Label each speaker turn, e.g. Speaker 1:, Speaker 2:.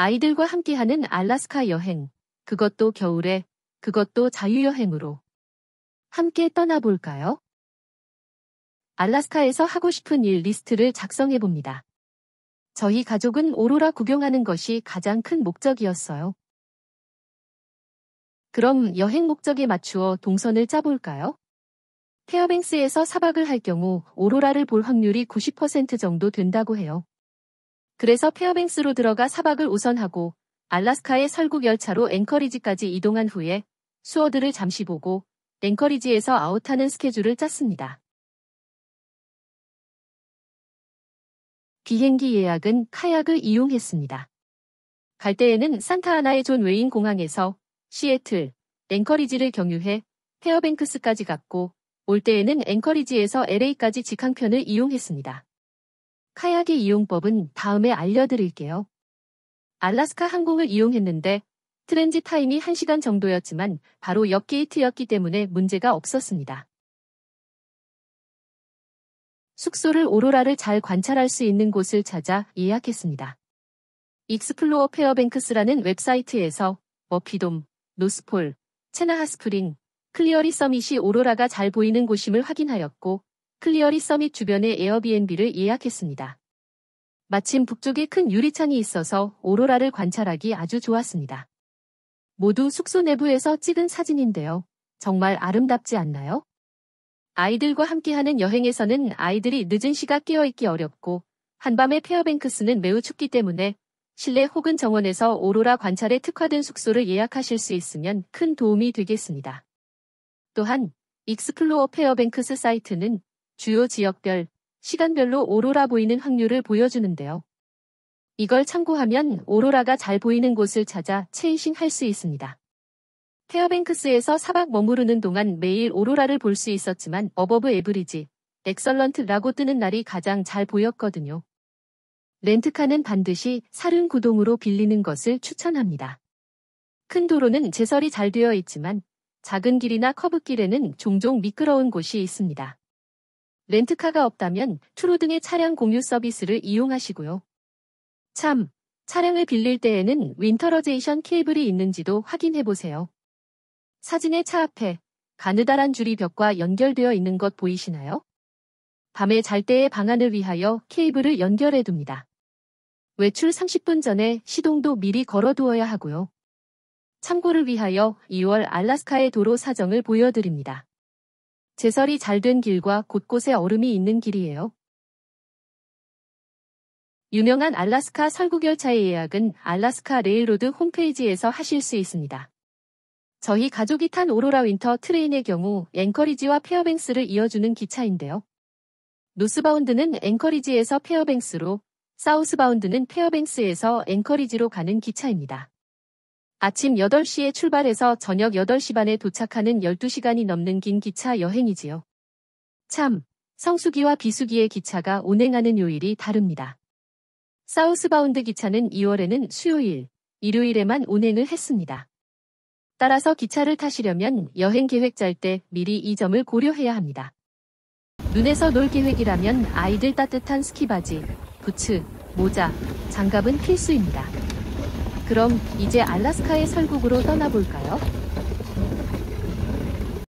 Speaker 1: 아이들과 함께하는 알라스카 여행. 그것도 겨울에, 그것도 자유여행으로. 함께 떠나볼까요? 알라스카에서 하고 싶은 일 리스트를 작성해봅니다. 저희 가족은 오로라 구경하는 것이 가장 큰 목적이었어요. 그럼 여행 목적에 맞추어 동선을 짜볼까요? 페어뱅스에서 사박을 할 경우 오로라를 볼 확률이 90% 정도 된다고 해요. 그래서 페어뱅스로 들어가 사박을 우선하고 알라스카의 설국 열차로 앵커리지까지 이동한 후에 수어드를 잠시 보고 앵커리지에서 아웃하는 스케줄을 짰습니다. 비행기 예약은 카약을 이용했습니다. 갈 때에는 산타하나의 존 웨인 공항에서 시애틀, 앵커리지를 경유해 페어뱅크스까지 갔고 올 때에는 앵커리지에서 LA까지 직항편을 이용했습니다. 카약의 이용법은 다음에 알려드릴게요. 알라스카 항공을 이용했는데 트렌지 타임이 1시간 정도였지만 바로 옆 게이트였기 때문에 문제가 없었습니다. 숙소를 오로라를 잘 관찰할 수 있는 곳을 찾아 예약했습니다. 익스플로어 페어뱅크스라는 웹사이트에서 머피돔, 노스폴, 체나하스프링, 클리어리 서밋이 오로라가 잘 보이는 곳임을 확인하였고 클리어리 서밋 주변의 에어비앤비를 예약했습니다. 마침 북쪽에 큰 유리창이 있어서 오로라를 관찰하기 아주 좋았습니다. 모두 숙소 내부에서 찍은 사진인데요. 정말 아름답지 않나요? 아이들과 함께하는 여행에서는 아이들이 늦은 시각 깨어있기 어렵고 한밤에 페어뱅크스는 매우 춥기 때문에 실내 혹은 정원에서 오로라 관찰에 특화된 숙소를 예약하실 수 있으면 큰 도움이 되겠습니다. 또한 익스플로어 페어뱅크스 사이트는 주요 지역별, 시간별로 오로라 보이는 확률을 보여주는데요. 이걸 참고하면 오로라가 잘 보이는 곳을 찾아 체인싱할 수 있습니다. 페어뱅크스에서 사박 머무르는 동안 매일 오로라를 볼 수 있었지만 어버브 에브리지, 엑설런트라고 뜨는 날이 가장 잘 보였거든요. 렌트카는 반드시 사륜구동으로 빌리는 것을 추천합니다. 큰 도로는 제설이 잘 되어 있지만 작은 길이나 커브길에는 종종 미끄러운 곳이 있습니다. 렌트카가 없다면 트루 등의 차량 공유 서비스를 이용하시고요. 참, 차량을 빌릴 때에는 윈터러제이션 케이블이 있는지도 확인해 보세요. 사진의 차 앞에 가느다란 줄이 벽과 연결되어 있는 것 보이시나요? 밤에 잘 때의 방안을 위하여 케이블을 연결해 둡니다. 외출 30분 전에 시동도 미리 걸어 두어야 하고요. 참고를 위하여 2월 알라스카의 도로 사정을 보여드립니다. 제설이 잘 된 길과 곳곳에 얼음이 있는 길이에요. 유명한 알라스카 설국열차의 예약은 알라스카 레일로드 홈페이지에서 하실 수 있습니다. 저희 가족이 탄 오로라 윈터 트레인의 경우 앵커리지와 페어뱅스를 이어주는 기차인데요. 노스바운드는 앵커리지에서 페어뱅스로, 사우스바운드는 페어뱅스에서 앵커리지로 가는 기차입니다. 아침 8시에 출발해서 저녁 8시 반에 도착하는 12시간이 넘는 긴 기차 여행이지요. 참, 성수기와 비수기의 기차가 운행하는 요일이 다릅니다. 사우스바운드 기차는 2월에는 수요일, 일요일에만 운행을 했습니다. 따라서 기차를 타시려면 여행 계획 짤 때 미리 이 점을 고려해야 합니다. 눈에서 놀 계획이라면 아이들 따뜻한 스키바지, 부츠, 모자, 장갑은 필수입니다. 그럼 이제 알라스카의 설국으로 떠나볼까요?